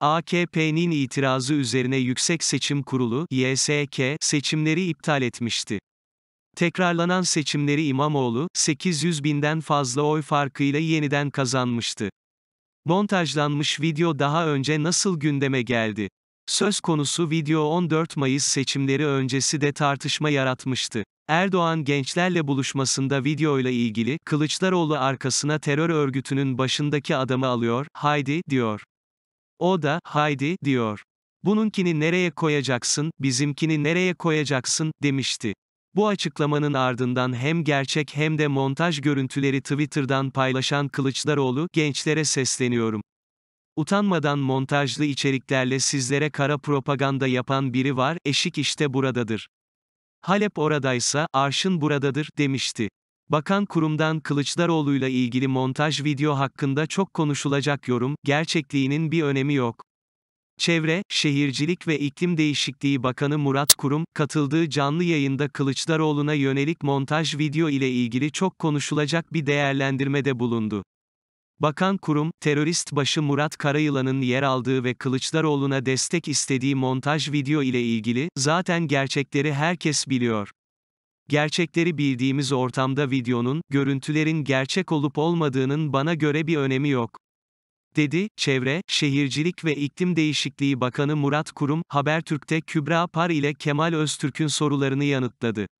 AKP'nin itirazı üzerine Yüksek Seçim Kurulu YSK seçimleri iptal etmişti. Tekrarlanan seçimleri İmamoğlu 800 binden fazla oy farkıyla yeniden kazanmıştı. Montajlanmış video daha önce nasıl gündeme geldi? Söz konusu video 14 Mayıs seçimleri öncesi de tartışma yaratmıştı. Erdoğan gençlerle buluşmasında videoyla ilgili, Kılıçdaroğlu arkasına terör örgütünün başındaki adamı alıyor, haydi, diyor. O da, haydi, diyor. Bununkini nereye koyacaksın, bizimkini nereye koyacaksın, demişti. Bu açıklamanın ardından hem gerçek hem de montaj görüntüleri Twitter'dan paylaşan Kılıçdaroğlu, gençlere sesleniyorum. Utanmadan montajlı içeriklerle sizlere kara propaganda yapan biri var, eşik işte buradadır. Halep oradaysa, arşın buradadır, demişti. Bakan kurumdan Kılıçdaroğlu'yla ilgili montaj video hakkında çok konuşulacak yorum, gerçekliğinin bir önemi yok. Çevre, Şehircilik ve İklim Değişikliği Bakanı Murat Kurum, katıldığı canlı yayında Kılıçdaroğlu'na yönelik montaj video ile ilgili çok konuşulacak bir değerlendirmede bulundu. Bakan kurum, terörist başı Murat Karayılan'ın yer aldığı ve Kılıçdaroğlu'na destek istediği montaj video ile ilgili, zaten gerçekleri herkes biliyor. Gerçekleri bildiğimiz ortamda videonun, görüntülerin gerçek olup olmadığının bana göre bir önemi yok dedi, Çevre, Şehircilik ve İklim Değişikliği Bakanı Murat Kurum, Habertürk'te Kübra Par ile Kemal Öztürk'ün sorularını yanıtladı.